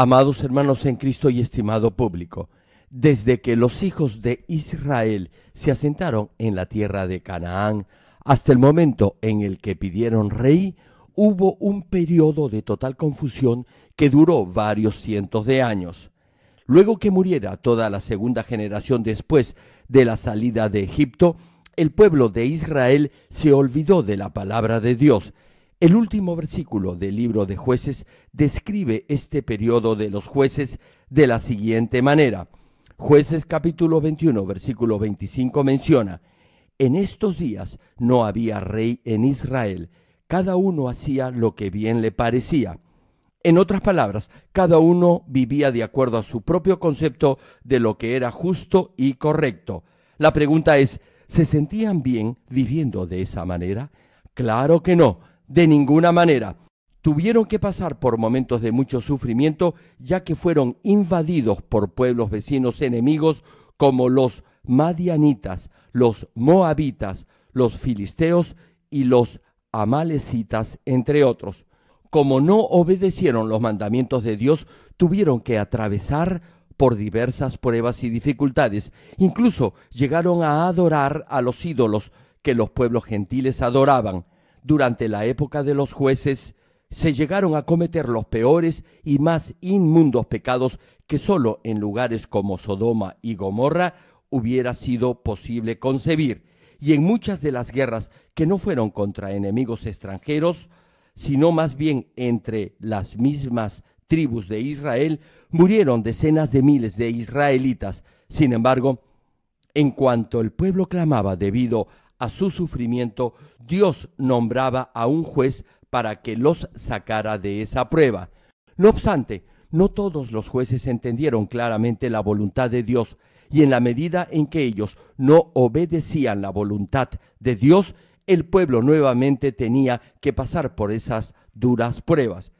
Amados hermanos en Cristo y estimado público, desde que los hijos de Israel se asentaron en la tierra de Canaán hasta el momento en el que pidieron rey, hubo un periodo de total confusión que duró varios cientos de años. Luego que muriera toda la segunda generación después de la salida de Egipto, el pueblo de Israel se olvidó de la palabra de Dios, el último versículo del libro de jueces describe este periodo de los jueces de la siguiente manera. Jueces capítulo 21, versículo 25 menciona, En estos días no había rey en Israel, cada uno hacía lo que bien le parecía. En otras palabras, cada uno vivía de acuerdo a su propio concepto de lo que era justo y correcto. La pregunta es, ¿se sentían bien viviendo de esa manera? Claro que no de ninguna manera. Tuvieron que pasar por momentos de mucho sufrimiento ya que fueron invadidos por pueblos vecinos enemigos como los madianitas, los moabitas, los filisteos y los amalecitas, entre otros. Como no obedecieron los mandamientos de Dios, tuvieron que atravesar por diversas pruebas y dificultades. Incluso llegaron a adorar a los ídolos que los pueblos gentiles adoraban durante la época de los jueces, se llegaron a cometer los peores y más inmundos pecados que sólo en lugares como Sodoma y Gomorra hubiera sido posible concebir. Y en muchas de las guerras que no fueron contra enemigos extranjeros, sino más bien entre las mismas tribus de Israel, murieron decenas de miles de israelitas. Sin embargo, en cuanto el pueblo clamaba debido a a su sufrimiento, Dios nombraba a un juez para que los sacara de esa prueba. No obstante, no todos los jueces entendieron claramente la voluntad de Dios, y en la medida en que ellos no obedecían la voluntad de Dios, el pueblo nuevamente tenía que pasar por esas duras pruebas.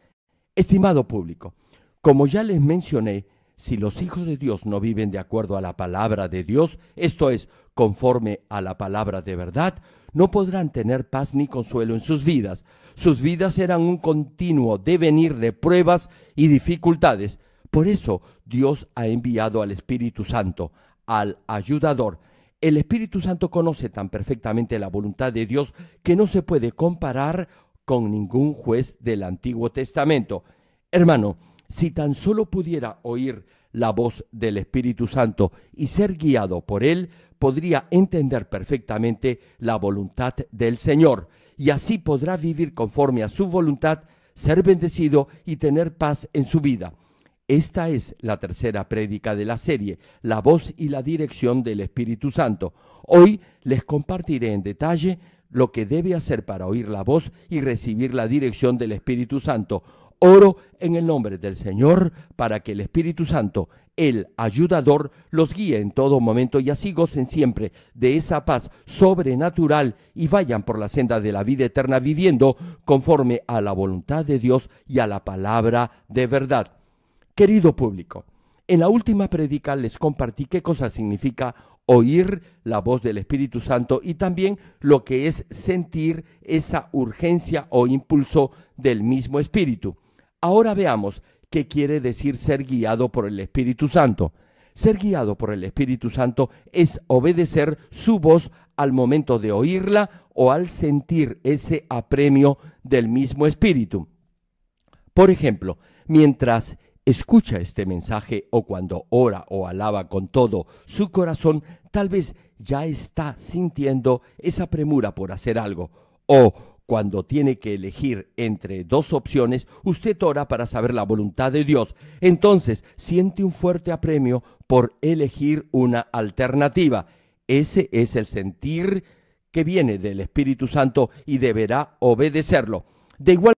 Estimado público, como ya les mencioné, si los hijos de Dios no viven de acuerdo a la palabra de Dios, esto es, conforme a la palabra de verdad, no podrán tener paz ni consuelo en sus vidas. Sus vidas serán un continuo devenir de pruebas y dificultades. Por eso Dios ha enviado al Espíritu Santo, al ayudador. El Espíritu Santo conoce tan perfectamente la voluntad de Dios que no se puede comparar con ningún juez del Antiguo Testamento. Hermano, si tan solo pudiera oír la voz del Espíritu Santo y ser guiado por él, podría entender perfectamente la voluntad del Señor y así podrá vivir conforme a su voluntad, ser bendecido y tener paz en su vida. Esta es la tercera prédica de la serie, la voz y la dirección del Espíritu Santo. Hoy les compartiré en detalle lo que debe hacer para oír la voz y recibir la dirección del Espíritu Santo. Oro en el nombre del Señor para que el Espíritu Santo, el ayudador, los guíe en todo momento y así gocen siempre de esa paz sobrenatural y vayan por la senda de la vida eterna viviendo conforme a la voluntad de Dios y a la palabra de verdad. Querido público, en la última predica les compartí qué cosa significa oír la voz del Espíritu Santo y también lo que es sentir esa urgencia o impulso del mismo Espíritu. Ahora veamos qué quiere decir ser guiado por el Espíritu Santo. Ser guiado por el Espíritu Santo es obedecer su voz al momento de oírla o al sentir ese apremio del mismo Espíritu. Por ejemplo, mientras escucha este mensaje o cuando ora o alaba con todo su corazón, tal vez ya está sintiendo esa premura por hacer algo o cuando tiene que elegir entre dos opciones, usted ora para saber la voluntad de Dios. Entonces, siente un fuerte apremio por elegir una alternativa. Ese es el sentir que viene del Espíritu Santo y deberá obedecerlo. De igual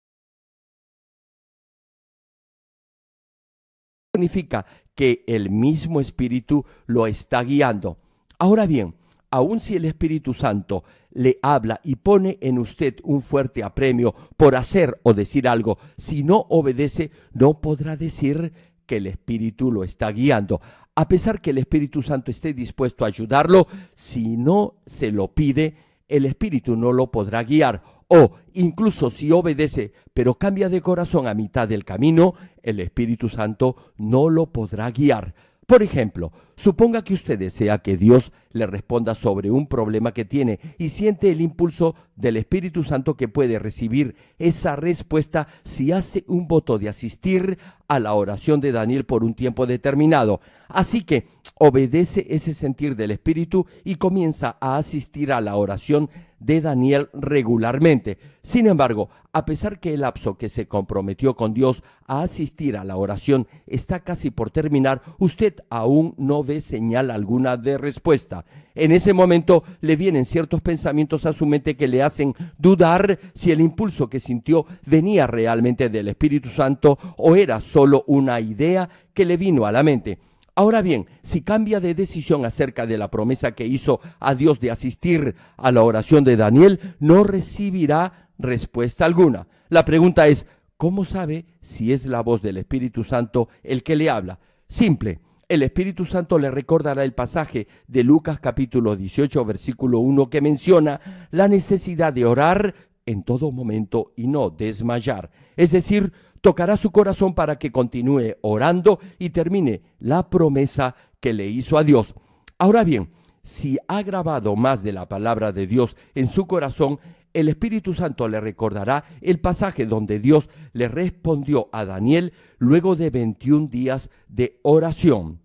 significa que el mismo Espíritu lo está guiando. Ahora bien, aun si el Espíritu Santo le habla y pone en usted un fuerte apremio por hacer o decir algo, si no obedece, no podrá decir que el Espíritu lo está guiando. A pesar que el Espíritu Santo esté dispuesto a ayudarlo, si no se lo pide, el Espíritu no lo podrá guiar. O incluso si obedece, pero cambia de corazón a mitad del camino, el Espíritu Santo no lo podrá guiar. Por ejemplo, Suponga que usted desea que Dios le responda sobre un problema que tiene y siente el impulso del Espíritu Santo que puede recibir esa respuesta si hace un voto de asistir a la oración de Daniel por un tiempo determinado. Así que obedece ese sentir del Espíritu y comienza a asistir a la oración de Daniel regularmente. Sin embargo, a pesar que el lapso que se comprometió con Dios a asistir a la oración está casi por terminar, usted aún no ve señal alguna de respuesta. En ese momento le vienen ciertos pensamientos a su mente que le hacen dudar si el impulso que sintió venía realmente del Espíritu Santo o era solo una idea que le vino a la mente. Ahora bien, si cambia de decisión acerca de la promesa que hizo a Dios de asistir a la oración de Daniel, no recibirá respuesta alguna. La pregunta es, ¿cómo sabe si es la voz del Espíritu Santo el que le habla? Simple, el Espíritu Santo le recordará el pasaje de Lucas capítulo 18 versículo 1 que menciona la necesidad de orar en todo momento y no desmayar. Es decir, tocará su corazón para que continúe orando y termine la promesa que le hizo a Dios. Ahora bien, si ha grabado más de la palabra de Dios en su corazón, el Espíritu Santo le recordará el pasaje donde Dios le respondió a Daniel luego de 21 días de oración.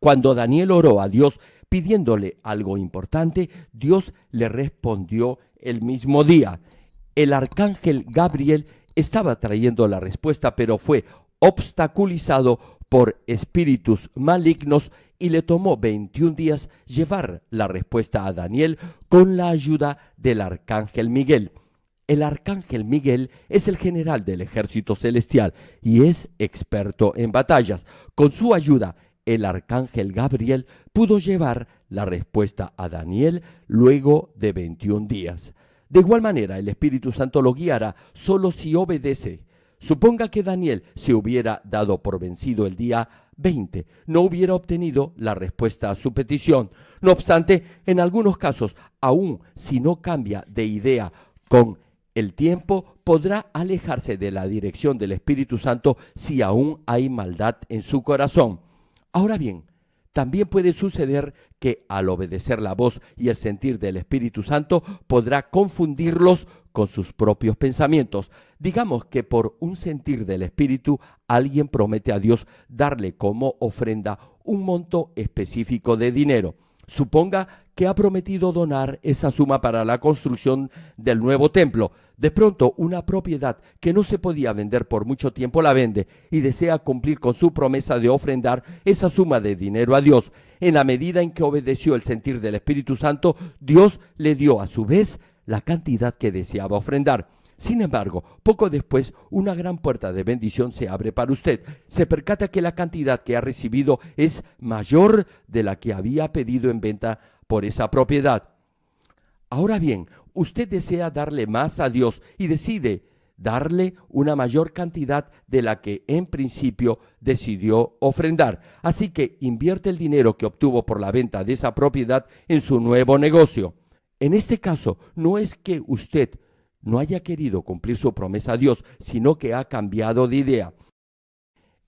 Cuando Daniel oró a Dios pidiéndole algo importante, Dios le respondió el mismo día. El arcángel Gabriel estaba trayendo la respuesta, pero fue obstaculizado por espíritus malignos y le tomó 21 días llevar la respuesta a Daniel con la ayuda del arcángel Miguel. El arcángel Miguel es el general del ejército celestial y es experto en batallas. Con su ayuda, el arcángel Gabriel pudo llevar la respuesta a Daniel luego de 21 días. De igual manera, el Espíritu Santo lo guiará solo si obedece Suponga que Daniel se hubiera dado por vencido el día 20, no hubiera obtenido la respuesta a su petición. No obstante, en algunos casos, aun si no cambia de idea con el tiempo, podrá alejarse de la dirección del Espíritu Santo si aún hay maldad en su corazón. Ahora bien, también puede suceder que al obedecer la voz y el sentir del Espíritu Santo podrá confundirlos con sus propios pensamientos. Digamos que por un sentir del Espíritu alguien promete a Dios darle como ofrenda un monto específico de dinero. Suponga que ha prometido donar esa suma para la construcción del nuevo templo. De pronto, una propiedad que no se podía vender por mucho tiempo la vende y desea cumplir con su promesa de ofrendar esa suma de dinero a Dios. En la medida en que obedeció el sentir del Espíritu Santo, Dios le dio a su vez la cantidad que deseaba ofrendar. Sin embargo, poco después, una gran puerta de bendición se abre para usted. Se percata que la cantidad que ha recibido es mayor de la que había pedido en venta por esa propiedad. Ahora bien, usted desea darle más a Dios y decide darle una mayor cantidad de la que en principio decidió ofrendar. Así que invierte el dinero que obtuvo por la venta de esa propiedad en su nuevo negocio. En este caso, no es que usted no haya querido cumplir su promesa a Dios, sino que ha cambiado de idea.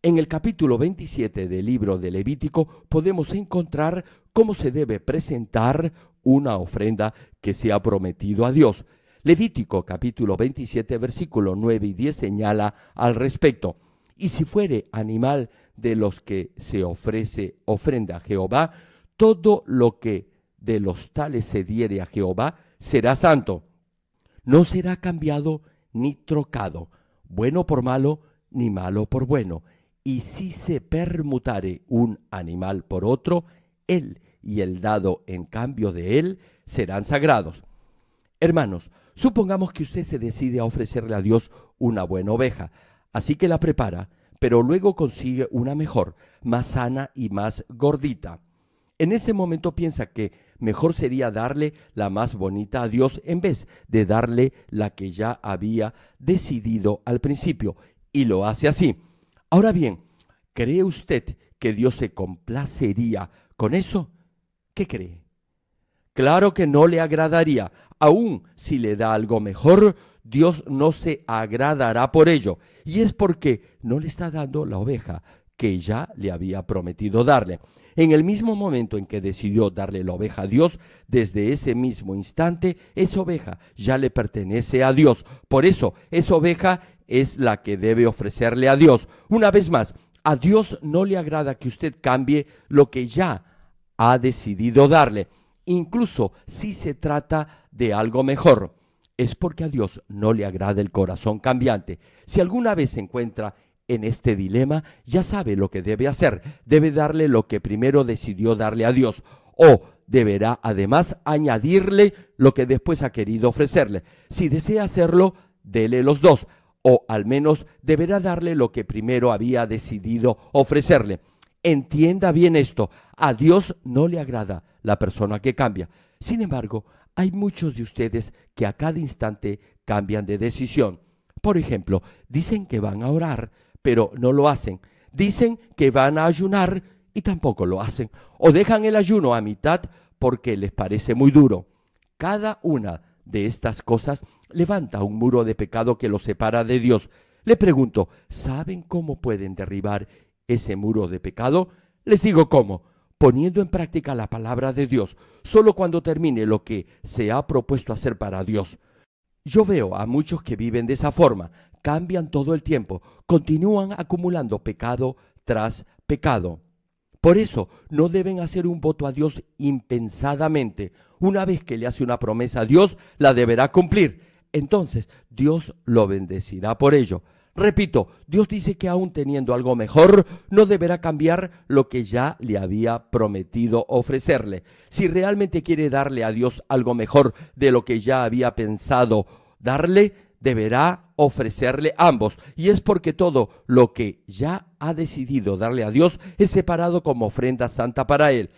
En el capítulo 27 del libro de Levítico podemos encontrar cómo se debe presentar una ofrenda que se ha prometido a Dios. Levítico capítulo 27 versículo 9 y 10 señala al respecto. Y si fuere animal de los que se ofrece ofrenda a Jehová, todo lo que de los tales se diere a Jehová será santo. No será cambiado ni trocado, bueno por malo, ni malo por bueno y si se permutare un animal por otro, él y el dado en cambio de él serán sagrados. Hermanos, supongamos que usted se decide a ofrecerle a Dios una buena oveja, así que la prepara, pero luego consigue una mejor, más sana y más gordita. En ese momento piensa que mejor sería darle la más bonita a Dios en vez de darle la que ya había decidido al principio, y lo hace así. Ahora bien, ¿cree usted que Dios se complacería con eso? ¿Qué cree? Claro que no le agradaría. Aun si le da algo mejor, Dios no se agradará por ello. Y es porque no le está dando la oveja que ya le había prometido darle. En el mismo momento en que decidió darle la oveja a Dios, desde ese mismo instante, esa oveja ya le pertenece a Dios. Por eso, esa oveja es la que debe ofrecerle a Dios. Una vez más, a Dios no le agrada que usted cambie lo que ya ha decidido darle, incluso si se trata de algo mejor. Es porque a Dios no le agrada el corazón cambiante. Si alguna vez se encuentra en este dilema, ya sabe lo que debe hacer. Debe darle lo que primero decidió darle a Dios o deberá además añadirle lo que después ha querido ofrecerle. Si desea hacerlo, dele los dos o al menos deberá darle lo que primero había decidido ofrecerle. Entienda bien esto, a Dios no le agrada la persona que cambia. Sin embargo, hay muchos de ustedes que a cada instante cambian de decisión. Por ejemplo, dicen que van a orar, pero no lo hacen. Dicen que van a ayunar y tampoco lo hacen. O dejan el ayuno a mitad porque les parece muy duro. Cada una de estas cosas levanta un muro de pecado que lo separa de Dios. Le pregunto, ¿saben cómo pueden derribar ese muro de pecado? Les digo cómo, poniendo en práctica la palabra de Dios, solo cuando termine lo que se ha propuesto hacer para Dios. Yo veo a muchos que viven de esa forma, cambian todo el tiempo, continúan acumulando pecado tras pecado. Por eso no deben hacer un voto a Dios impensadamente. Una vez que le hace una promesa a Dios, la deberá cumplir. Entonces Dios lo bendecirá por ello. Repito, Dios dice que aún teniendo algo mejor, no deberá cambiar lo que ya le había prometido ofrecerle. Si realmente quiere darle a Dios algo mejor de lo que ya había pensado darle, deberá ofrecerle ambos. Y es porque todo lo que ya ha decidido darle a Dios es separado como ofrenda santa para Él.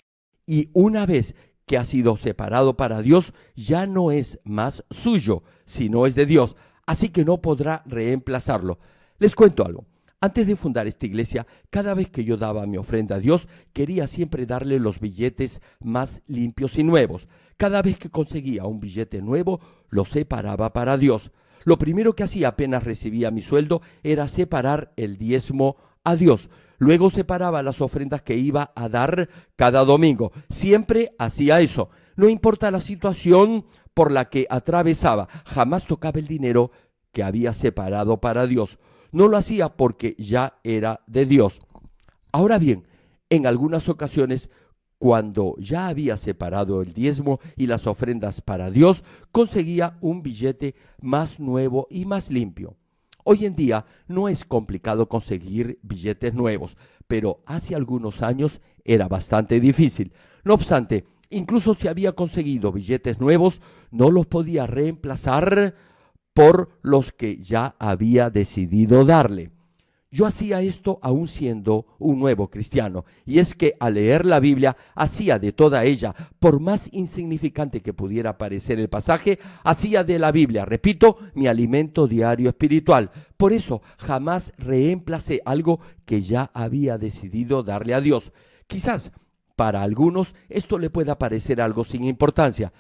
Y una vez que ha sido separado para Dios, ya no es más suyo, sino es de Dios. Así que no podrá reemplazarlo. Les cuento algo. Antes de fundar esta iglesia, cada vez que yo daba mi ofrenda a Dios, quería siempre darle los billetes más limpios y nuevos. Cada vez que conseguía un billete nuevo, lo separaba para Dios. Lo primero que hacía apenas recibía mi sueldo era separar el diezmo a Dios. Luego separaba las ofrendas que iba a dar cada domingo. Siempre hacía eso. No importa la situación por la que atravesaba, jamás tocaba el dinero que había separado para Dios. No lo hacía porque ya era de Dios. Ahora bien, en algunas ocasiones cuando ya había separado el diezmo y las ofrendas para Dios, conseguía un billete más nuevo y más limpio. Hoy en día no es complicado conseguir billetes nuevos, pero hace algunos años era bastante difícil. No obstante, incluso si había conseguido billetes nuevos, no los podía reemplazar por los que ya había decidido darle. Yo hacía esto aún siendo un nuevo cristiano, y es que al leer la Biblia hacía de toda ella, por más insignificante que pudiera parecer el pasaje, hacía de la Biblia, repito, mi alimento diario espiritual. Por eso jamás reemplacé algo que ya había decidido darle a Dios. Quizás para algunos esto le pueda parecer algo sin importancia,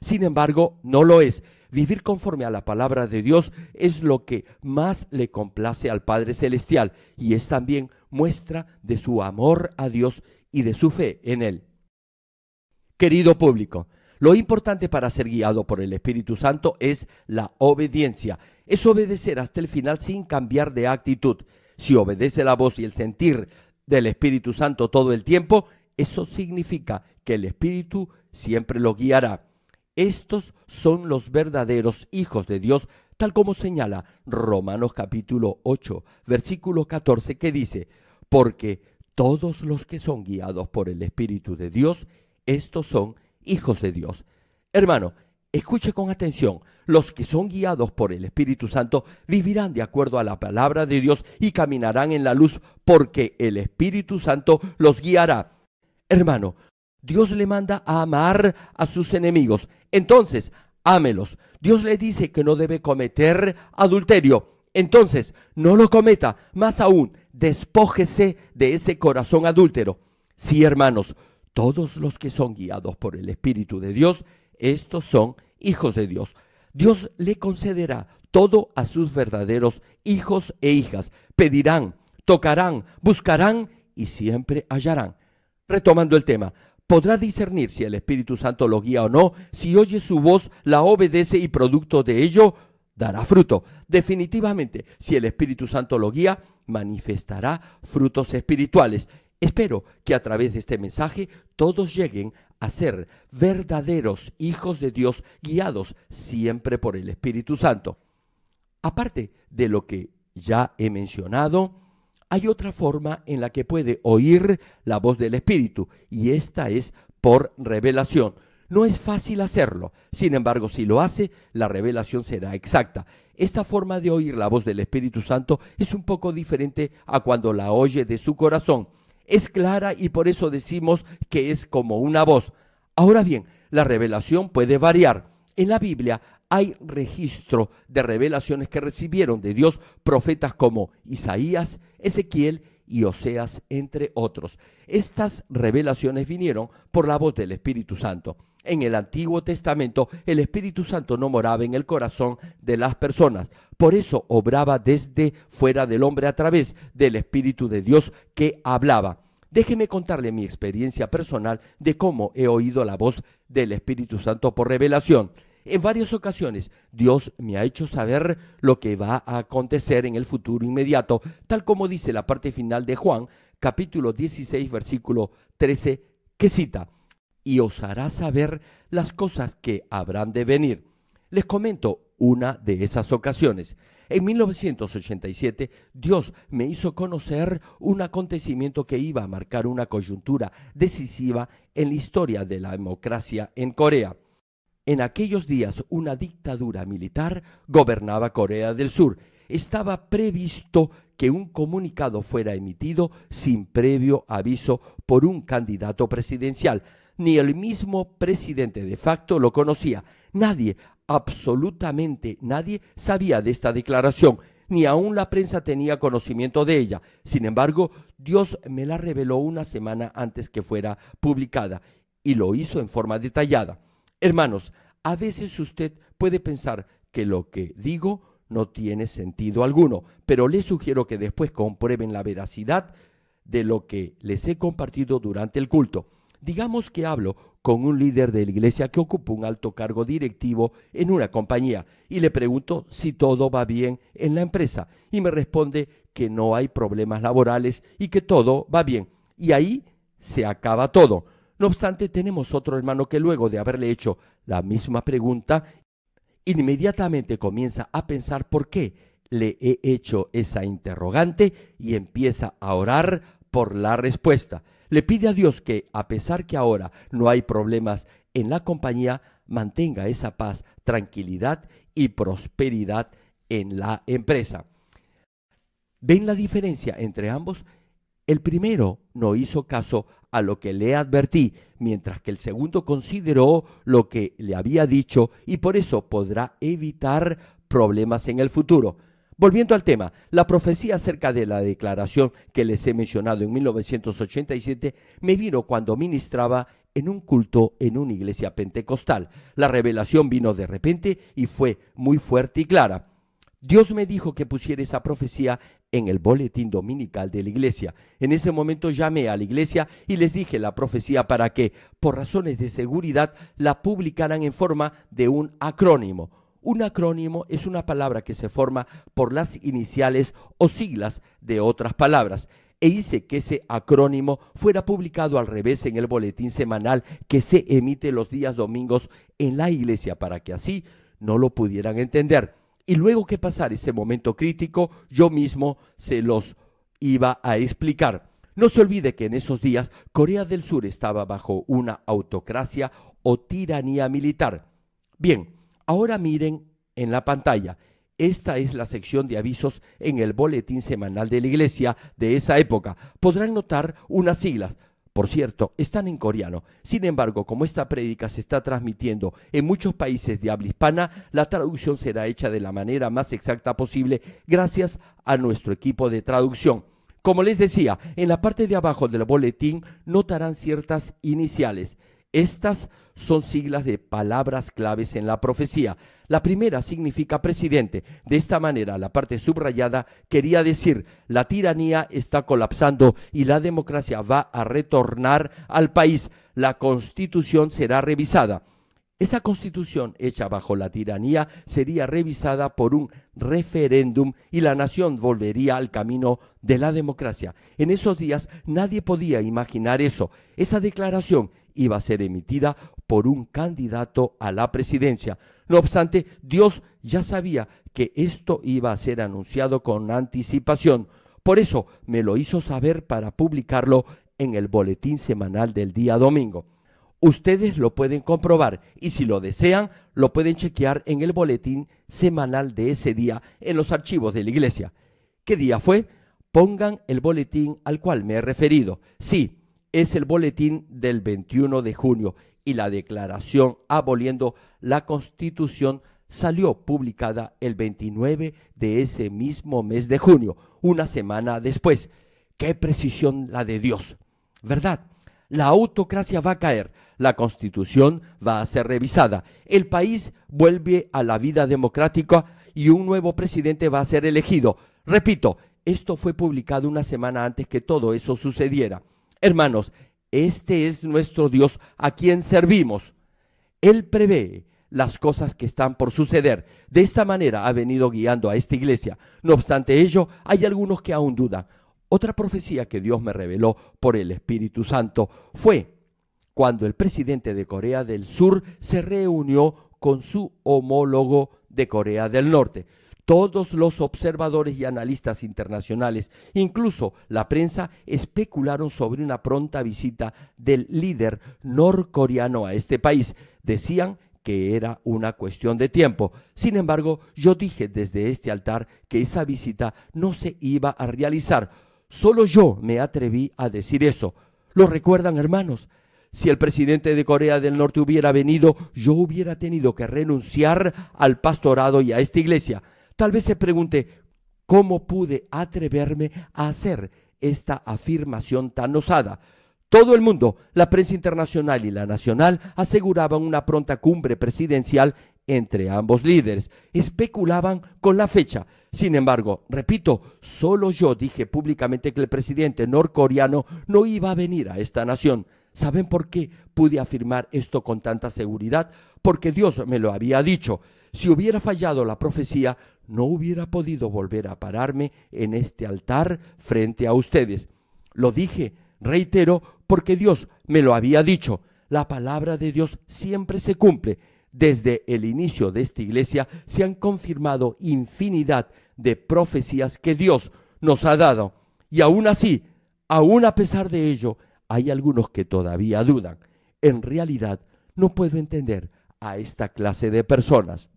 sin embargo, no lo es. Vivir conforme a la palabra de Dios es lo que más le complace al Padre Celestial y es también muestra de su amor a Dios y de su fe en Él. Querido público, lo importante para ser guiado por el Espíritu Santo es la obediencia, es obedecer hasta el final sin cambiar de actitud. Si obedece la voz y el sentir del Espíritu Santo todo el tiempo, eso significa que el Espíritu siempre lo guiará. Estos son los verdaderos hijos de Dios, tal como señala Romanos capítulo 8, versículo 14, que dice, porque todos los que son guiados por el Espíritu de Dios, estos son hijos de Dios. Hermano, escuche con atención, los que son guiados por el Espíritu Santo vivirán de acuerdo a la palabra de Dios y caminarán en la luz porque el Espíritu Santo los guiará. Hermano, Dios le manda a amar a sus enemigos. Entonces, ámelos. Dios le dice que no debe cometer adulterio. Entonces, no lo cometa. Más aún, despójese de ese corazón adúltero. Sí, hermanos, todos los que son guiados por el Espíritu de Dios, estos son hijos de Dios. Dios le concederá todo a sus verdaderos hijos e hijas. Pedirán, tocarán, buscarán y siempre hallarán. Retomando el tema, Podrá discernir si el Espíritu Santo lo guía o no, si oye su voz, la obedece y producto de ello dará fruto. Definitivamente, si el Espíritu Santo lo guía, manifestará frutos espirituales. Espero que a través de este mensaje todos lleguen a ser verdaderos hijos de Dios guiados siempre por el Espíritu Santo. Aparte de lo que ya he mencionado, hay otra forma en la que puede oír la voz del Espíritu, y esta es por revelación. No es fácil hacerlo, sin embargo, si lo hace, la revelación será exacta. Esta forma de oír la voz del Espíritu Santo es un poco diferente a cuando la oye de su corazón. Es clara y por eso decimos que es como una voz. Ahora bien, la revelación puede variar. En la Biblia hay registro de revelaciones que recibieron de Dios profetas como Isaías, Ezequiel y Oseas, entre otros. Estas revelaciones vinieron por la voz del Espíritu Santo. En el Antiguo Testamento el Espíritu Santo no moraba en el corazón de las personas, por eso obraba desde fuera del hombre a través del Espíritu de Dios que hablaba. Déjeme contarle mi experiencia personal de cómo he oído la voz del Espíritu Santo por revelación. En varias ocasiones Dios me ha hecho saber lo que va a acontecer en el futuro inmediato, tal como dice la parte final de Juan, capítulo 16, versículo 13, que cita, y os hará saber las cosas que habrán de venir. Les comento una de esas ocasiones. En 1987, Dios me hizo conocer un acontecimiento que iba a marcar una coyuntura decisiva en la historia de la democracia en Corea. En aquellos días una dictadura militar gobernaba Corea del Sur. Estaba previsto que un comunicado fuera emitido sin previo aviso por un candidato presidencial. Ni el mismo presidente de facto lo conocía. Nadie, absolutamente nadie, sabía de esta declaración ni aún la prensa tenía conocimiento de ella. Sin embargo, Dios me la reveló una semana antes que fuera publicada y lo hizo en forma detallada. Hermanos, a veces usted puede pensar que lo que digo no tiene sentido alguno, pero les sugiero que después comprueben la veracidad de lo que les he compartido durante el culto. Digamos que hablo con un líder de la iglesia que ocupa un alto cargo directivo en una compañía y le pregunto si todo va bien en la empresa y me responde que no hay problemas laborales y que todo va bien. Y ahí se acaba todo. No obstante, tenemos otro hermano que luego de haberle hecho la misma pregunta, inmediatamente comienza a pensar por qué le he hecho esa interrogante y empieza a orar por la respuesta. Le pide a Dios que, a pesar que ahora no hay problemas en la compañía, mantenga esa paz, tranquilidad y prosperidad en la empresa. ¿Ven la diferencia entre ambos? El primero no hizo caso a lo que le advertí, mientras que el segundo consideró lo que le había dicho y por eso podrá evitar problemas en el futuro. Volviendo al tema, la profecía acerca de la declaración que les he mencionado en 1987 me vino cuando ministraba en un culto en una iglesia pentecostal. La revelación vino de repente y fue muy fuerte y clara. Dios me dijo que pusiera esa profecía en el boletín dominical de la iglesia. En ese momento llamé a la iglesia y les dije la profecía para que, por razones de seguridad, la publicaran en forma de un acrónimo. Un acrónimo es una palabra que se forma por las iniciales o siglas de otras palabras e hice que ese acrónimo fuera publicado al revés en el boletín semanal que se emite los días domingos en la iglesia para que así no lo pudieran entender. Y luego que pasar ese momento crítico, yo mismo se los iba a explicar. No se olvide que en esos días Corea del Sur estaba bajo una autocracia o tiranía militar. Bien, ahora miren en la pantalla. Esta es la sección de avisos en el boletín semanal de la iglesia de esa época. Podrán notar unas siglas. Por cierto, están en coreano. Sin embargo, como esta prédica se está transmitiendo en muchos países de habla hispana, la traducción será hecha de la manera más exacta posible gracias a nuestro equipo de traducción. Como les decía, en la parte de abajo del boletín notarán ciertas iniciales. Estas son siglas de palabras claves en la profecía. La primera significa presidente. De esta manera, la parte subrayada quería decir, la tiranía está colapsando y la democracia va a retornar al país. La constitución será revisada. Esa constitución hecha bajo la tiranía sería revisada por un referéndum y la nación volvería al camino de la democracia. En esos días nadie podía imaginar eso. Esa declaración iba a ser emitida por un candidato a la presidencia. No obstante, Dios ya sabía que esto iba a ser anunciado con anticipación. Por eso me lo hizo saber para publicarlo en el boletín semanal del día domingo. Ustedes lo pueden comprobar y si lo desean, lo pueden chequear en el boletín semanal de ese día en los archivos de la iglesia. ¿Qué día fue? Pongan el boletín al cual me he referido. Sí, es el boletín del 21 de junio y la declaración aboliendo la constitución salió publicada el 29 de ese mismo mes de junio, una semana después. ¡Qué precisión la de Dios! ¿Verdad? La autocracia va a caer, la constitución va a ser revisada, el país vuelve a la vida democrática y un nuevo presidente va a ser elegido. Repito, esto fue publicado una semana antes que todo eso sucediera. Hermanos, este es nuestro Dios a quien servimos. Él prevé las cosas que están por suceder. De esta manera ha venido guiando a esta iglesia. No obstante ello, hay algunos que aún dudan. Otra profecía que Dios me reveló por el Espíritu Santo fue cuando el presidente de Corea del Sur se reunió con su homólogo de Corea del Norte. Todos los observadores y analistas internacionales, incluso la prensa, especularon sobre una pronta visita del líder norcoreano a este país. Decían que era una cuestión de tiempo. Sin embargo, yo dije desde este altar que esa visita no se iba a realizar. Solo yo me atreví a decir eso. ¿Lo recuerdan, hermanos? Si el presidente de Corea del Norte hubiera venido, yo hubiera tenido que renunciar al pastorado y a esta iglesia. Tal vez se pregunte, ¿cómo pude atreverme a hacer esta afirmación tan osada? Todo el mundo, la prensa internacional y la nacional, aseguraban una pronta cumbre presidencial entre ambos líderes. Especulaban con la fecha. Sin embargo, repito, solo yo dije públicamente que el presidente norcoreano no iba a venir a esta nación. ¿Saben por qué pude afirmar esto con tanta seguridad? Porque Dios me lo había dicho. Si hubiera fallado la profecía, no hubiera podido volver a pararme en este altar frente a ustedes. Lo dije, reitero, porque Dios me lo había dicho. La palabra de Dios siempre se cumple. Desde el inicio de esta iglesia se han confirmado infinidad de profecías que Dios nos ha dado. Y aún así, aún a pesar de ello, hay algunos que todavía dudan. En realidad, no puedo entender a esta clase de personas.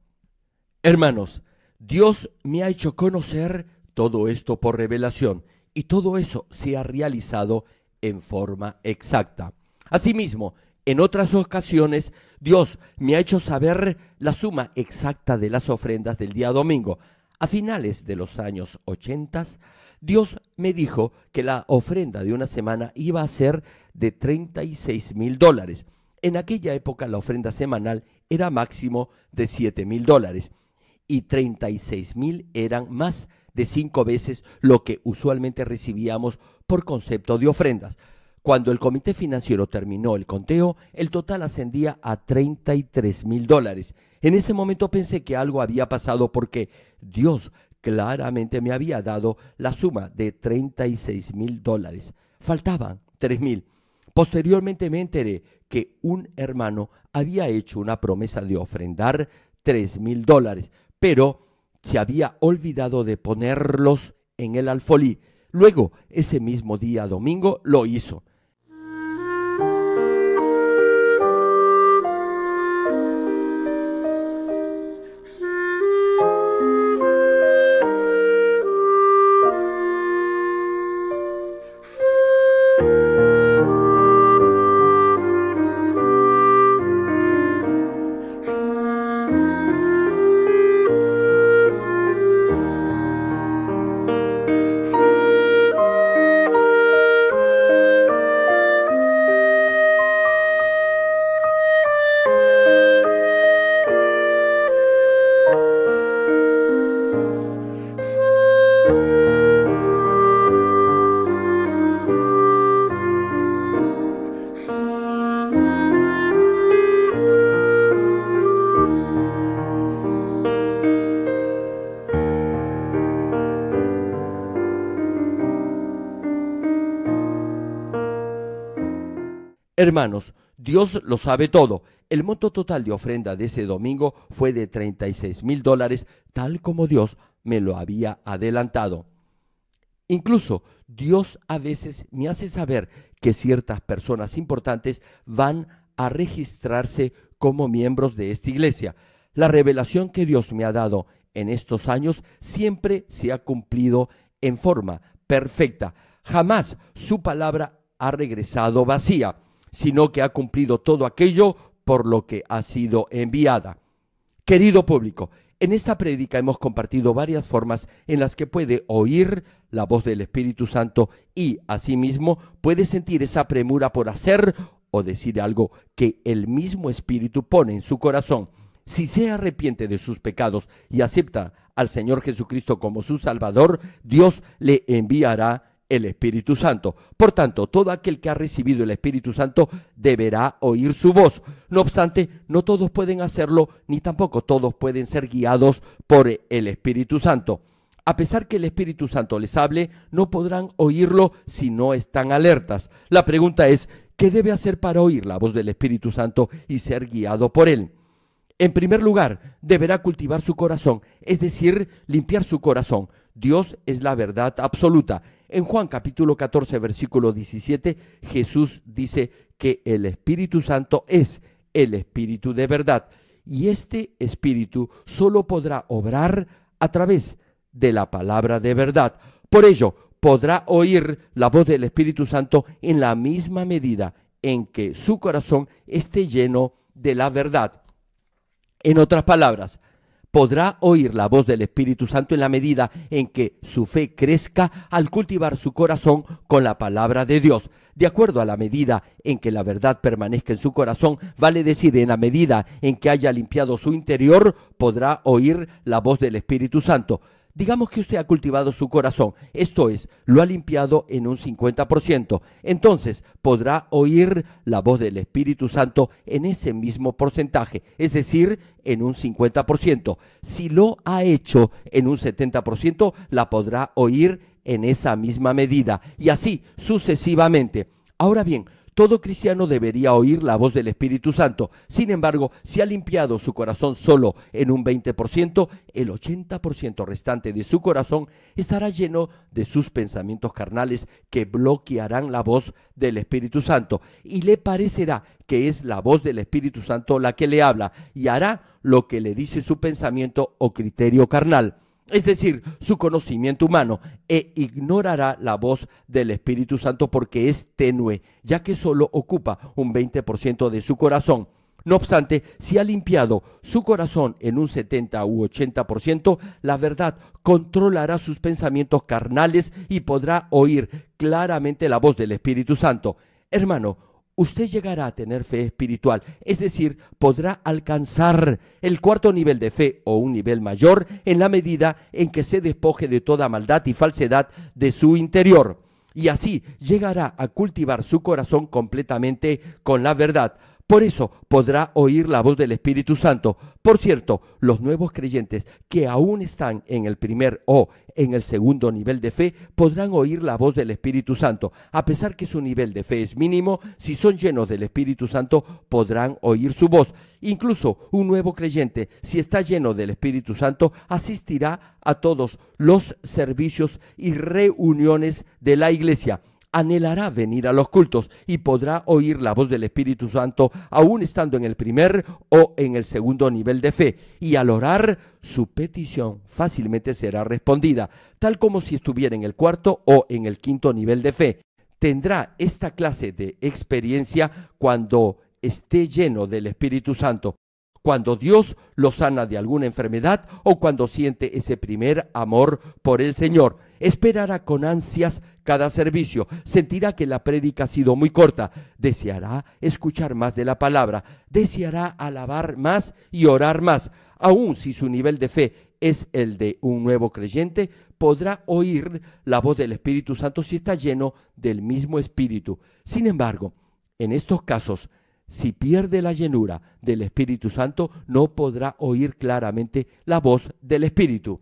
Hermanos, Dios me ha hecho conocer todo esto por revelación y todo eso se ha realizado en forma exacta. Asimismo, en otras ocasiones, Dios me ha hecho saber la suma exacta de las ofrendas del día domingo. A finales de los años 80, Dios me dijo que la ofrenda de una semana iba a ser de 36 mil dólares. En aquella época la ofrenda semanal era máximo de 7 mil dólares y 36 mil eran más de cinco veces lo que usualmente recibíamos por concepto de ofrendas. Cuando el comité financiero terminó el conteo, el total ascendía a 33 mil dólares. En ese momento pensé que algo había pasado porque Dios claramente me había dado la suma de 36 mil dólares. Faltaban 3 mil. Posteriormente me enteré que un hermano había hecho una promesa de ofrendar 3 mil dólares, pero se había olvidado de ponerlos en el alfolí. Luego, ese mismo día domingo, lo hizo. Hermanos, Dios lo sabe todo. El monto total de ofrenda de ese domingo fue de 36 mil dólares, tal como Dios me lo había adelantado. Incluso Dios a veces me hace saber que ciertas personas importantes van a registrarse como miembros de esta iglesia. La revelación que Dios me ha dado en estos años siempre se ha cumplido en forma perfecta. Jamás su palabra ha regresado vacía sino que ha cumplido todo aquello por lo que ha sido enviada. Querido público, en esta prédica hemos compartido varias formas en las que puede oír la voz del Espíritu Santo y asimismo puede sentir esa premura por hacer o decir algo que el mismo Espíritu pone en su corazón. Si se arrepiente de sus pecados y acepta al Señor Jesucristo como su Salvador, Dios le enviará el Espíritu Santo. Por tanto, todo aquel que ha recibido el Espíritu Santo deberá oír su voz. No obstante, no todos pueden hacerlo, ni tampoco todos pueden ser guiados por el Espíritu Santo. A pesar que el Espíritu Santo les hable, no podrán oírlo si no están alertas. La pregunta es, ¿qué debe hacer para oír la voz del Espíritu Santo y ser guiado por él? En primer lugar, deberá cultivar su corazón, es decir, limpiar su corazón. Dios es la verdad absoluta. En Juan capítulo 14, versículo 17, Jesús dice que el Espíritu Santo es el Espíritu de verdad. Y este Espíritu solo podrá obrar a través de la palabra de verdad. Por ello, podrá oír la voz del Espíritu Santo en la misma medida en que su corazón esté lleno de la verdad. En otras palabras, podrá oír la voz del Espíritu Santo en la medida en que su fe crezca al cultivar su corazón con la palabra de Dios. De acuerdo a la medida en que la verdad permanezca en su corazón, vale decir, en la medida en que haya limpiado su interior, podrá oír la voz del Espíritu Santo. Digamos que usted ha cultivado su corazón, esto es, lo ha limpiado en un 50%. Entonces podrá oír la voz del Espíritu Santo en ese mismo porcentaje, es decir, en un 50%. Si lo ha hecho en un 70%, la podrá oír en esa misma medida y así sucesivamente. Ahora bien, todo cristiano debería oír la voz del Espíritu Santo. Sin embargo, si ha limpiado su corazón solo en un 20%, el 80% restante de su corazón estará lleno de sus pensamientos carnales que bloquearán la voz del Espíritu Santo y le parecerá que es la voz del Espíritu Santo la que le habla y hará lo que le dice su pensamiento o criterio carnal es decir, su conocimiento humano, e ignorará la voz del Espíritu Santo porque es tenue, ya que solo ocupa un 20% de su corazón. No obstante, si ha limpiado su corazón en un 70 u 80%, la verdad controlará sus pensamientos carnales y podrá oír claramente la voz del Espíritu Santo. Hermano, usted llegará a tener fe espiritual, es decir, podrá alcanzar el cuarto nivel de fe o un nivel mayor en la medida en que se despoje de toda maldad y falsedad de su interior. Y así llegará a cultivar su corazón completamente con la verdad, por eso podrá oír la voz del Espíritu Santo. Por cierto, los nuevos creyentes que aún están en el primer o en el segundo nivel de fe podrán oír la voz del Espíritu Santo. A pesar que su nivel de fe es mínimo, si son llenos del Espíritu Santo podrán oír su voz. Incluso un nuevo creyente, si está lleno del Espíritu Santo, asistirá a todos los servicios y reuniones de la iglesia anhelará venir a los cultos y podrá oír la voz del Espíritu Santo aún estando en el primer o en el segundo nivel de fe. Y al orar, su petición fácilmente será respondida, tal como si estuviera en el cuarto o en el quinto nivel de fe. Tendrá esta clase de experiencia cuando esté lleno del Espíritu Santo cuando Dios lo sana de alguna enfermedad o cuando siente ese primer amor por el Señor. Esperará con ansias cada servicio. Sentirá que la prédica ha sido muy corta. Deseará escuchar más de la palabra. Deseará alabar más y orar más. Aun si su nivel de fe es el de un nuevo creyente, podrá oír la voz del Espíritu Santo si está lleno del mismo Espíritu. Sin embargo, en estos casos, si pierde la llenura del Espíritu Santo, no podrá oír claramente la voz del Espíritu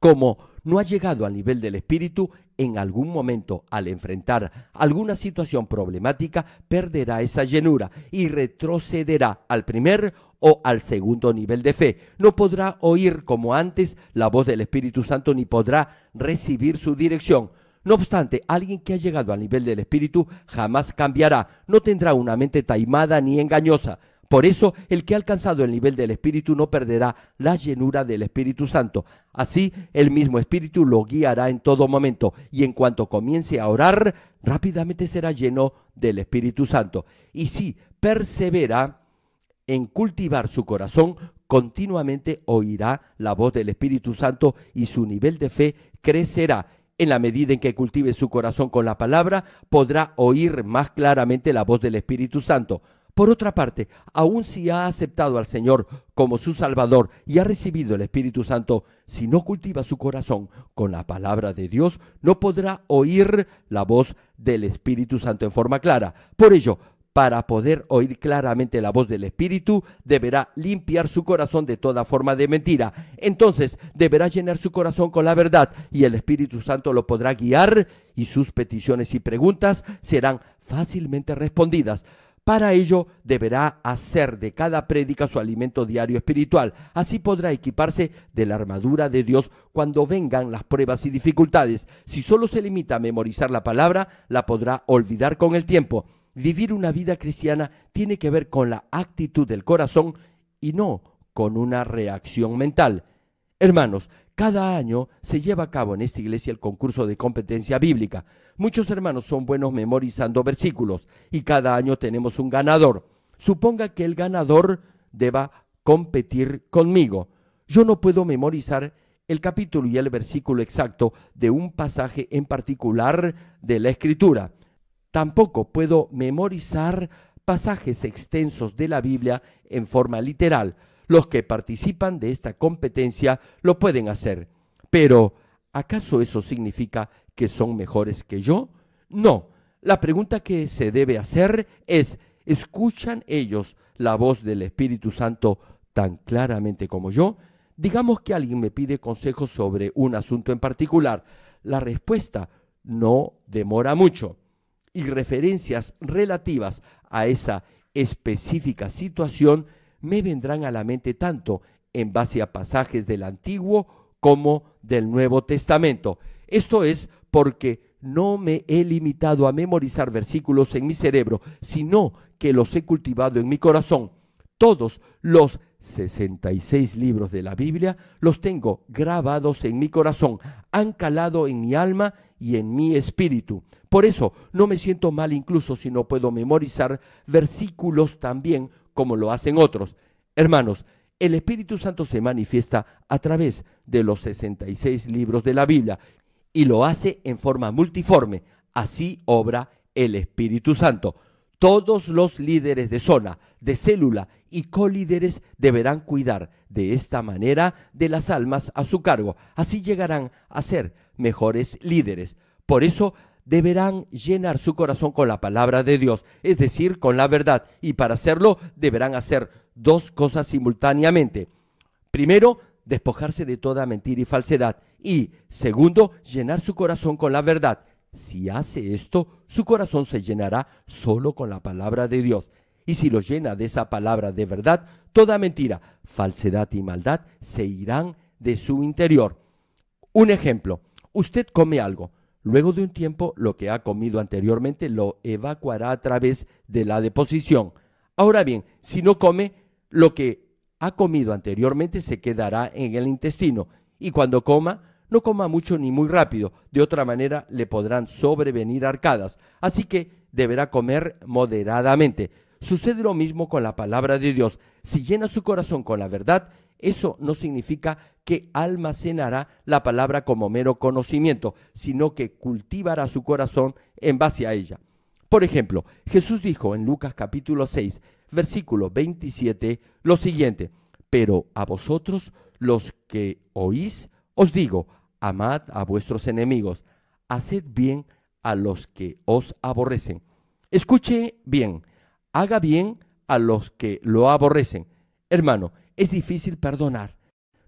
como no ha llegado al nivel del espíritu, en algún momento, al enfrentar alguna situación problemática, perderá esa llenura y retrocederá al primer o al segundo nivel de fe. No podrá oír como antes la voz del Espíritu Santo ni podrá recibir su dirección. No obstante, alguien que ha llegado al nivel del Espíritu jamás cambiará, no tendrá una mente taimada ni engañosa por eso, el que ha alcanzado el nivel del Espíritu no perderá la llenura del Espíritu Santo. Así, el mismo Espíritu lo guiará en todo momento y en cuanto comience a orar, rápidamente será lleno del Espíritu Santo. Y si persevera en cultivar su corazón, continuamente oirá la voz del Espíritu Santo y su nivel de fe crecerá. En la medida en que cultive su corazón con la palabra, podrá oír más claramente la voz del Espíritu Santo. Por otra parte, aun si ha aceptado al Señor como su Salvador y ha recibido el Espíritu Santo, si no cultiva su corazón con la palabra de Dios, no podrá oír la voz del Espíritu Santo en forma clara. Por ello, para poder oír claramente la voz del Espíritu, deberá limpiar su corazón de toda forma de mentira. Entonces deberá llenar su corazón con la verdad y el Espíritu Santo lo podrá guiar y sus peticiones y preguntas serán fácilmente respondidas. Para ello deberá hacer de cada prédica su alimento diario espiritual. Así podrá equiparse de la armadura de Dios cuando vengan las pruebas y dificultades. Si solo se limita a memorizar la palabra, la podrá olvidar con el tiempo. Vivir una vida cristiana tiene que ver con la actitud del corazón y no con una reacción mental. Hermanos, cada año se lleva a cabo en esta iglesia el concurso de competencia bíblica. Muchos hermanos son buenos memorizando versículos y cada año tenemos un ganador. Suponga que el ganador deba competir conmigo. Yo no puedo memorizar el capítulo y el versículo exacto de un pasaje en particular de la Escritura. Tampoco puedo memorizar pasajes extensos de la Biblia en forma literal los que participan de esta competencia lo pueden hacer. Pero, ¿acaso eso significa que son mejores que yo? No. La pregunta que se debe hacer es, ¿escuchan ellos la voz del Espíritu Santo tan claramente como yo? Digamos que alguien me pide consejos sobre un asunto en particular. La respuesta no demora mucho. Y referencias relativas a esa específica situación me vendrán a la mente tanto en base a pasajes del Antiguo como del Nuevo Testamento. Esto es porque no me he limitado a memorizar versículos en mi cerebro, sino que los he cultivado en mi corazón. Todos los 66 libros de la Biblia los tengo grabados en mi corazón, han calado en mi alma y en mi espíritu. Por eso no me siento mal incluso si no puedo memorizar versículos también como lo hacen otros. Hermanos, el Espíritu Santo se manifiesta a través de los 66 libros de la Biblia y lo hace en forma multiforme. Así obra el Espíritu Santo. Todos los líderes de zona, de célula y colíderes deberán cuidar de esta manera de las almas a su cargo. Así llegarán a ser mejores líderes. Por eso deberán llenar su corazón con la palabra de Dios, es decir, con la verdad. Y para hacerlo deberán hacer dos cosas simultáneamente. Primero, despojarse de toda mentira y falsedad. Y segundo, llenar su corazón con la verdad. Si hace esto, su corazón se llenará solo con la palabra de Dios. Y si lo llena de esa palabra de verdad, toda mentira, falsedad y maldad se irán de su interior. Un ejemplo, usted come algo, Luego de un tiempo, lo que ha comido anteriormente lo evacuará a través de la deposición. Ahora bien, si no come, lo que ha comido anteriormente se quedará en el intestino y cuando coma, no coma mucho ni muy rápido, de otra manera le podrán sobrevenir arcadas, así que deberá comer moderadamente. Sucede lo mismo con la palabra de Dios. Si llena su corazón con la verdad, eso no significa que almacenará la palabra como mero conocimiento, sino que cultivará su corazón en base a ella. Por ejemplo, Jesús dijo en Lucas capítulo 6, versículo 27, lo siguiente, pero a vosotros los que oís, os digo, amad a vuestros enemigos, haced bien a los que os aborrecen. Escuche bien, haga bien a los que lo aborrecen Hermano, es difícil perdonar.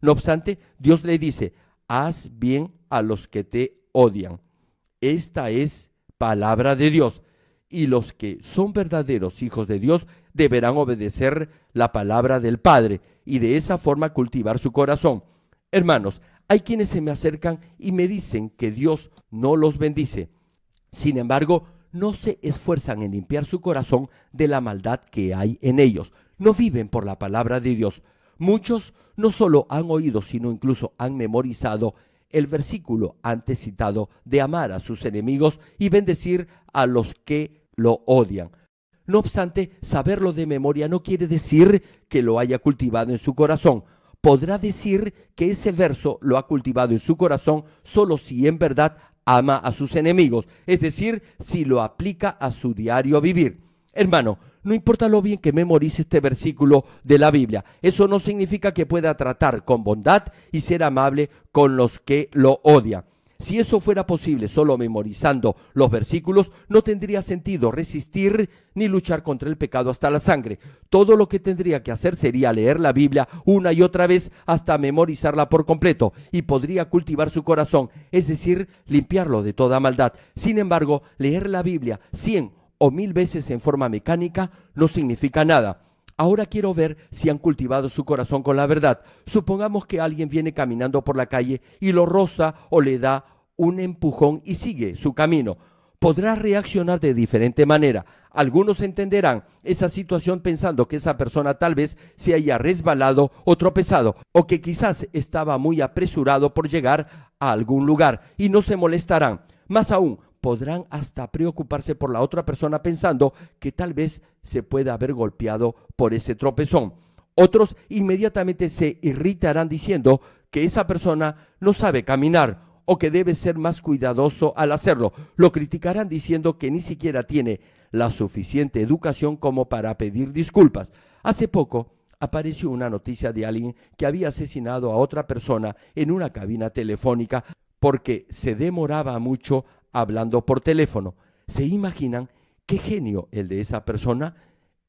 No obstante, Dios le dice, haz bien a los que te odian. Esta es palabra de Dios. Y los que son verdaderos hijos de Dios deberán obedecer la palabra del Padre y de esa forma cultivar su corazón. Hermanos, hay quienes se me acercan y me dicen que Dios no los bendice. Sin embargo, no se esfuerzan en limpiar su corazón de la maldad que hay en ellos no viven por la palabra de Dios. Muchos no solo han oído, sino incluso han memorizado el versículo antes citado de amar a sus enemigos y bendecir a los que lo odian. No obstante, saberlo de memoria no quiere decir que lo haya cultivado en su corazón. Podrá decir que ese verso lo ha cultivado en su corazón solo si en verdad ama a sus enemigos, es decir, si lo aplica a su diario vivir. Hermano, no importa lo bien que memorice este versículo de la Biblia, eso no significa que pueda tratar con bondad y ser amable con los que lo odian. Si eso fuera posible solo memorizando los versículos, no tendría sentido resistir ni luchar contra el pecado hasta la sangre. Todo lo que tendría que hacer sería leer la Biblia una y otra vez hasta memorizarla por completo y podría cultivar su corazón, es decir, limpiarlo de toda maldad. Sin embargo, leer la Biblia 100 o mil veces en forma mecánica no significa nada. Ahora quiero ver si han cultivado su corazón con la verdad. Supongamos que alguien viene caminando por la calle y lo roza o le da un empujón y sigue su camino. Podrá reaccionar de diferente manera. Algunos entenderán esa situación pensando que esa persona tal vez se haya resbalado o tropezado, o que quizás estaba muy apresurado por llegar a algún lugar y no se molestarán. Más aún, podrán hasta preocuparse por la otra persona pensando que tal vez se pueda haber golpeado por ese tropezón. Otros inmediatamente se irritarán diciendo que esa persona no sabe caminar o que debe ser más cuidadoso al hacerlo. Lo criticarán diciendo que ni siquiera tiene la suficiente educación como para pedir disculpas. Hace poco apareció una noticia de alguien que había asesinado a otra persona en una cabina telefónica porque se demoraba mucho hablando por teléfono. ¿Se imaginan qué genio el de esa persona?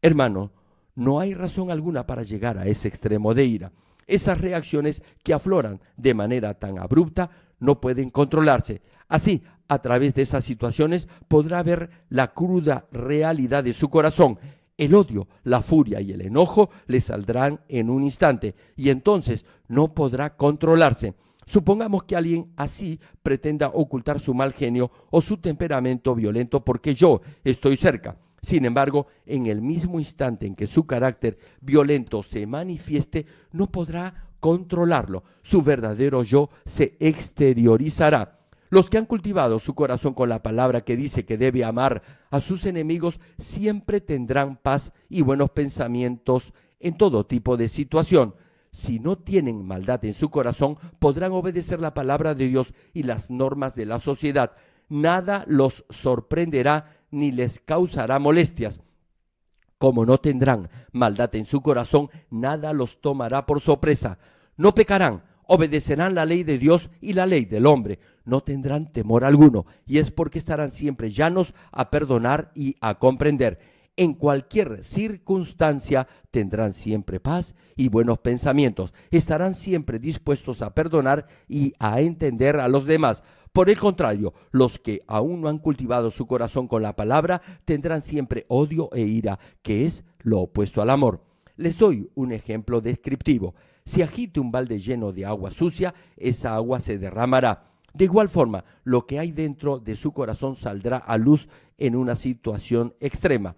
Hermano, no hay razón alguna para llegar a ese extremo de ira. Esas reacciones que afloran de manera tan abrupta no pueden controlarse. Así, a través de esas situaciones podrá ver la cruda realidad de su corazón. El odio, la furia y el enojo le saldrán en un instante y entonces no podrá controlarse. Supongamos que alguien así pretenda ocultar su mal genio o su temperamento violento porque yo estoy cerca. Sin embargo, en el mismo instante en que su carácter violento se manifieste, no podrá controlarlo. Su verdadero yo se exteriorizará. Los que han cultivado su corazón con la palabra que dice que debe amar a sus enemigos siempre tendrán paz y buenos pensamientos en todo tipo de situación si no tienen maldad en su corazón, podrán obedecer la palabra de Dios y las normas de la sociedad. Nada los sorprenderá ni les causará molestias. Como no tendrán maldad en su corazón, nada los tomará por sorpresa. No pecarán, obedecerán la ley de Dios y la ley del hombre. No tendrán temor alguno, y es porque estarán siempre llanos a perdonar y a comprender en cualquier circunstancia tendrán siempre paz y buenos pensamientos. Estarán siempre dispuestos a perdonar y a entender a los demás. Por el contrario, los que aún no han cultivado su corazón con la palabra tendrán siempre odio e ira, que es lo opuesto al amor. Les doy un ejemplo descriptivo. Si agite un balde lleno de agua sucia, esa agua se derramará. De igual forma, lo que hay dentro de su corazón saldrá a luz en una situación extrema.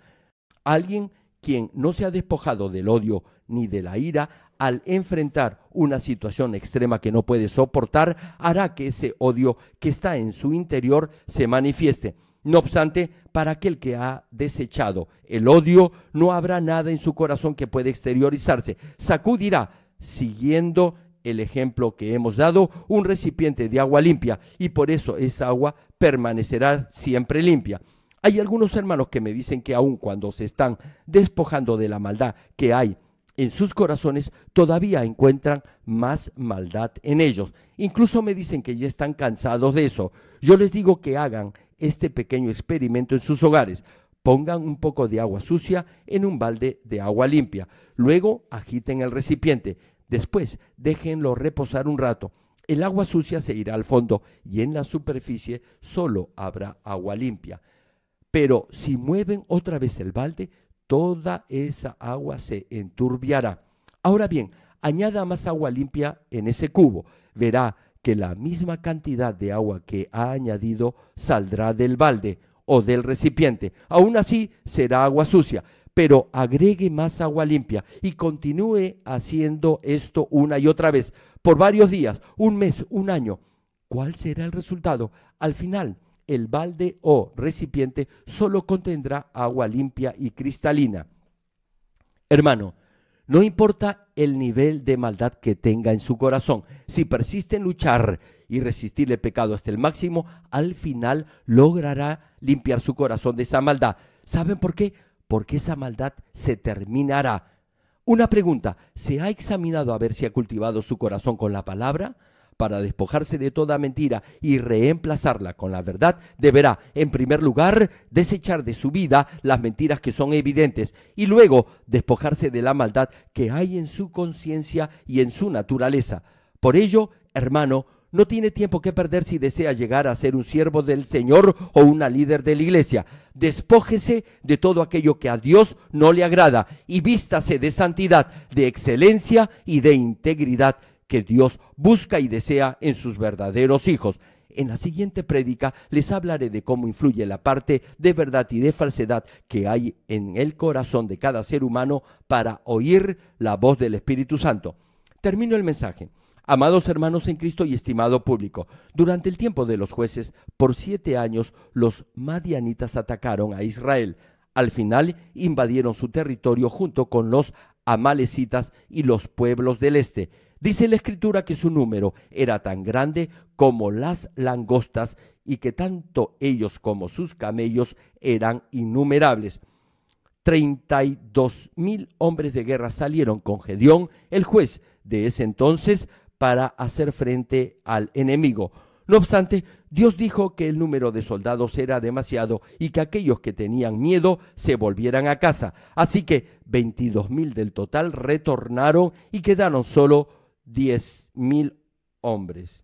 Alguien quien no se ha despojado del odio ni de la ira al enfrentar una situación extrema que no puede soportar, hará que ese odio que está en su interior se manifieste. No obstante, para aquel que ha desechado el odio, no habrá nada en su corazón que pueda exteriorizarse. Sacudirá, siguiendo el ejemplo que hemos dado, un recipiente de agua limpia, y por eso esa agua permanecerá siempre limpia. Hay algunos hermanos que me dicen que aun cuando se están despojando de la maldad que hay en sus corazones, todavía encuentran más maldad en ellos. Incluso me dicen que ya están cansados de eso. Yo les digo que hagan este pequeño experimento en sus hogares. Pongan un poco de agua sucia en un balde de agua limpia. Luego agiten el recipiente. Después déjenlo reposar un rato. El agua sucia se irá al fondo y en la superficie solo habrá agua limpia. Pero si mueven otra vez el balde, toda esa agua se enturbiará. Ahora bien, añada más agua limpia en ese cubo. Verá que la misma cantidad de agua que ha añadido saldrá del balde o del recipiente. Aún así, será agua sucia pero agregue más agua limpia y continúe haciendo esto una y otra vez, por varios días, un mes, un año. ¿Cuál será el resultado? Al final, el balde o recipiente solo contendrá agua limpia y cristalina. Hermano, no importa el nivel de maldad que tenga en su corazón, si persiste en luchar y resistir el pecado hasta el máximo, al final logrará limpiar su corazón de esa maldad. ¿Saben por qué? Porque esa maldad se terminará. Una pregunta, ¿se ha examinado a ver si ha cultivado su corazón con la palabra? para despojarse de toda mentira y reemplazarla con la verdad, deberá, en primer lugar, desechar de su vida las mentiras que son evidentes y luego despojarse de la maldad que hay en su conciencia y en su naturaleza. Por ello, hermano, no tiene tiempo que perder si desea llegar a ser un siervo del Señor o una líder de la iglesia. Despójese de todo aquello que a Dios no le agrada y vístase de santidad, de excelencia y de integridad que Dios busca y desea en sus verdaderos hijos. En la siguiente prédica les hablaré de cómo influye la parte de verdad y de falsedad que hay en el corazón de cada ser humano para oír la voz del Espíritu Santo. Termino el mensaje. Amados hermanos en Cristo y estimado público, durante el tiempo de los jueces, por siete años, los madianitas atacaron a Israel. Al final invadieron su territorio junto con los amalecitas y los pueblos del este. Dice la escritura que su número era tan grande como las langostas y que tanto ellos como sus camellos eran innumerables. Treinta y dos mil hombres de guerra salieron con Gedeón, el juez de ese entonces, para hacer frente al enemigo. No obstante, Dios dijo que el número de soldados era demasiado y que aquellos que tenían miedo se volvieran a casa. Así que veintidós mil del total retornaron y quedaron solo diez mil hombres.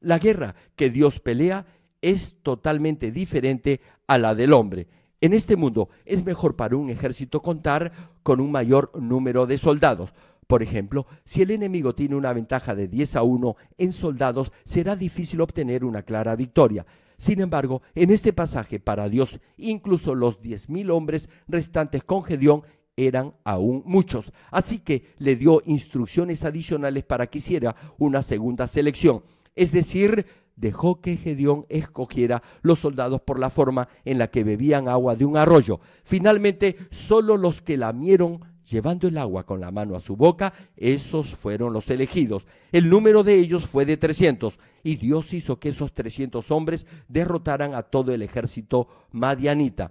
La guerra que Dios pelea es totalmente diferente a la del hombre. En este mundo es mejor para un ejército contar con un mayor número de soldados. Por ejemplo, si el enemigo tiene una ventaja de 10 a 1 en soldados, será difícil obtener una clara victoria. Sin embargo, en este pasaje para Dios, incluso los 10.000 hombres restantes con Gedeón eran aún muchos. Así que le dio instrucciones adicionales para que hiciera una segunda selección. Es decir, dejó que Gedeón escogiera los soldados por la forma en la que bebían agua de un arroyo. Finalmente, solo los que lamieron llevando el agua con la mano a su boca, esos fueron los elegidos. El número de ellos fue de 300, y Dios hizo que esos 300 hombres derrotaran a todo el ejército madianita.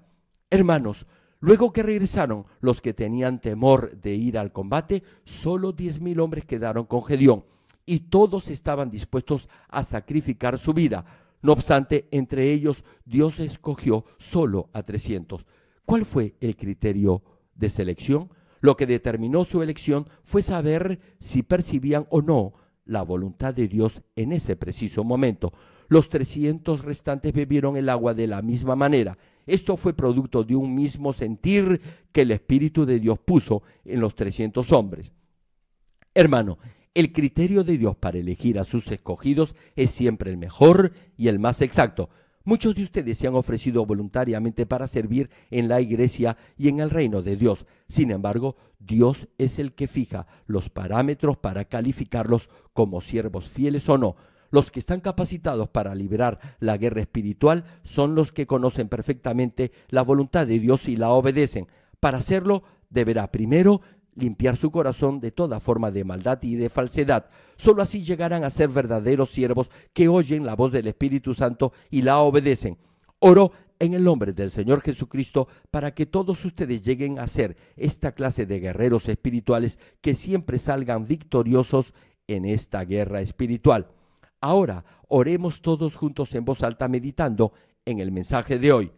Hermanos, Luego que regresaron los que tenían temor de ir al combate, solo 10.000 hombres quedaron con Gedeón, y todos estaban dispuestos a sacrificar su vida. No obstante, entre ellos Dios escogió solo a 300. ¿Cuál fue el criterio de selección? Lo que determinó su elección fue saber si percibían o no la voluntad de Dios en ese preciso momento. Los 300 restantes bebieron el agua de la misma manera esto fue producto de un mismo sentir que el Espíritu de Dios puso en los 300 hombres. Hermano, el criterio de Dios para elegir a sus escogidos es siempre el mejor y el más exacto. Muchos de ustedes se han ofrecido voluntariamente para servir en la iglesia y en el reino de Dios. Sin embargo, Dios es el que fija los parámetros para calificarlos como siervos fieles o no. Los que están capacitados para liberar la guerra espiritual son los que conocen perfectamente la voluntad de Dios y la obedecen. Para hacerlo, deberá primero limpiar su corazón de toda forma de maldad y de falsedad. Solo así llegarán a ser verdaderos siervos que oyen la voz del Espíritu Santo y la obedecen. Oro en el nombre del Señor Jesucristo para que todos ustedes lleguen a ser esta clase de guerreros espirituales que siempre salgan victoriosos en esta guerra espiritual. Ahora oremos todos juntos en voz alta meditando en el mensaje de hoy.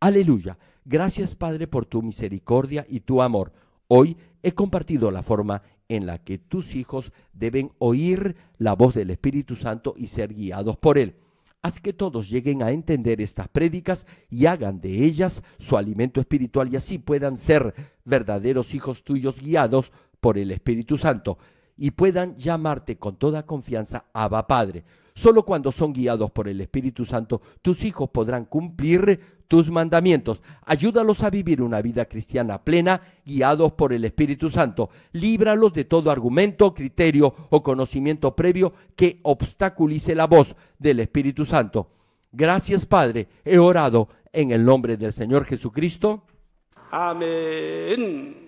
Aleluya. Gracias Padre por tu misericordia y tu amor. Hoy he compartido la forma en la que tus hijos deben oír la voz del Espíritu Santo y ser guiados por él. Haz que todos lleguen a entender estas prédicas y hagan de ellas su alimento espiritual y así puedan ser verdaderos hijos tuyos guiados por el Espíritu Santo y puedan llamarte con toda confianza Abba Padre. Solo cuando son guiados por el Espíritu Santo, tus hijos podrán cumplir tus mandamientos. Ayúdalos a vivir una vida cristiana plena, guiados por el Espíritu Santo. Líbralos de todo argumento, criterio o conocimiento previo que obstaculice la voz del Espíritu Santo. Gracias, Padre. He orado en el nombre del Señor Jesucristo. Amén.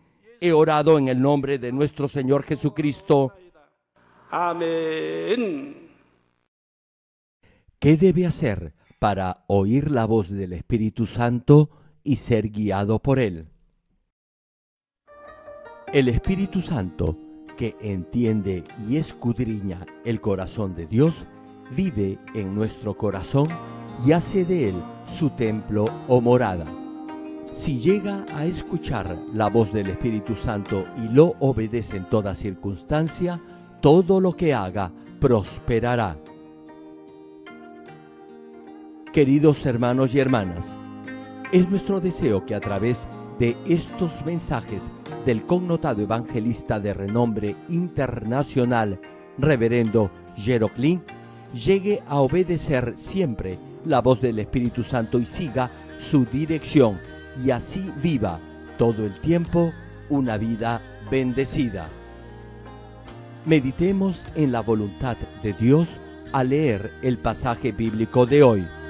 He orado en el nombre de nuestro Señor Jesucristo. Amén. ¿Qué debe hacer para oír la voz del Espíritu Santo y ser guiado por él? El Espíritu Santo, que entiende y escudriña el corazón de Dios, vive en nuestro corazón y hace de él su templo o morada. Si llega a escuchar la voz del Espíritu Santo y lo obedece en toda circunstancia, todo lo que haga prosperará. Queridos hermanos y hermanas, es nuestro deseo que a través de estos mensajes del connotado evangelista de renombre internacional, Reverendo Jeroclin, llegue a obedecer siempre la voz del Espíritu Santo y siga su dirección y así viva todo el tiempo una vida bendecida. Meditemos en la voluntad de Dios al leer el pasaje bíblico de hoy.